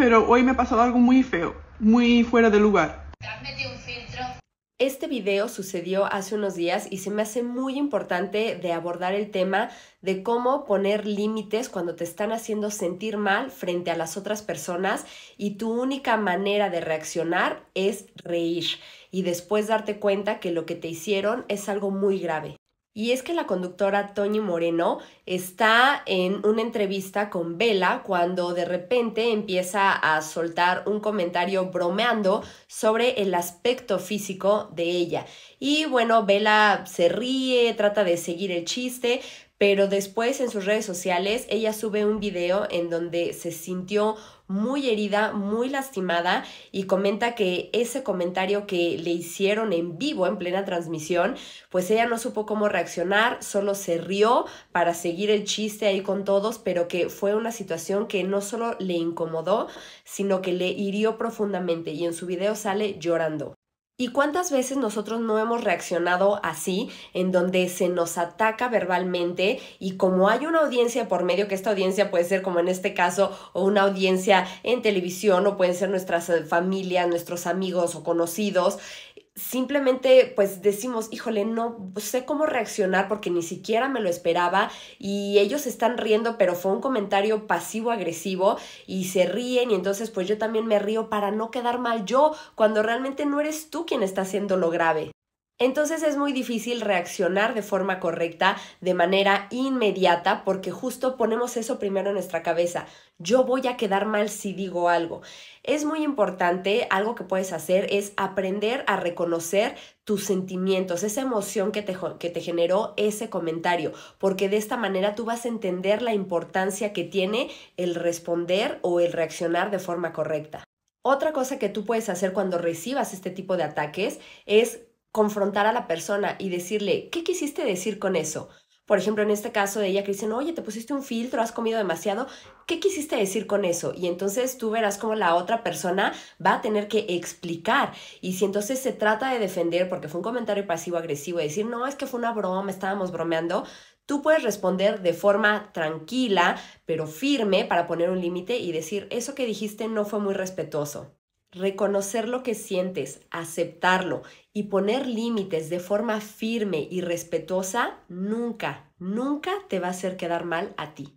pero hoy me ha pasado algo muy feo, muy fuera de lugar. Este video sucedió hace unos días y se me hace muy importante de abordar el tema de cómo poner límites cuando te están haciendo sentir mal frente a las otras personas y tu única manera de reaccionar es reír y después darte cuenta que lo que te hicieron es algo muy grave. Y es que la conductora Tony Moreno está en una entrevista con Vela cuando de repente empieza a soltar un comentario bromeando sobre el aspecto físico de ella. Y bueno, Vela se ríe, trata de seguir el chiste, pero después en sus redes sociales ella sube un video en donde se sintió muy herida, muy lastimada y comenta que ese comentario que le hicieron en vivo, en plena transmisión, pues ella no supo cómo reaccionar, solo se rió para seguir el chiste ahí con todos, pero que fue una situación que no solo le incomodó, sino que le hirió profundamente y en su video sale llorando. ¿Y cuántas veces nosotros no hemos reaccionado así, en donde se nos ataca verbalmente y como hay una audiencia por medio, que esta audiencia puede ser como en este caso, o una audiencia en televisión, o pueden ser nuestras eh, familias, nuestros amigos o conocidos, simplemente pues decimos, híjole, no sé cómo reaccionar porque ni siquiera me lo esperaba y ellos están riendo, pero fue un comentario pasivo-agresivo y se ríen y entonces pues yo también me río para no quedar mal yo cuando realmente no eres tú quien está haciendo lo grave entonces es muy difícil reaccionar de forma correcta, de manera inmediata, porque justo ponemos eso primero en nuestra cabeza. Yo voy a quedar mal si digo algo. Es muy importante, algo que puedes hacer es aprender a reconocer tus sentimientos, esa emoción que te, que te generó ese comentario, porque de esta manera tú vas a entender la importancia que tiene el responder o el reaccionar de forma correcta. Otra cosa que tú puedes hacer cuando recibas este tipo de ataques es confrontar a la persona y decirle, ¿qué quisiste decir con eso? Por ejemplo, en este caso de ella que dicen, oye, te pusiste un filtro, has comido demasiado, ¿qué quisiste decir con eso? Y entonces tú verás cómo la otra persona va a tener que explicar. Y si entonces se trata de defender porque fue un comentario pasivo-agresivo y decir, no, es que fue una broma, estábamos bromeando, tú puedes responder de forma tranquila, pero firme para poner un límite y decir, eso que dijiste no fue muy respetuoso. Reconocer lo que sientes, aceptarlo y poner límites de forma firme y respetuosa nunca, nunca te va a hacer quedar mal a ti.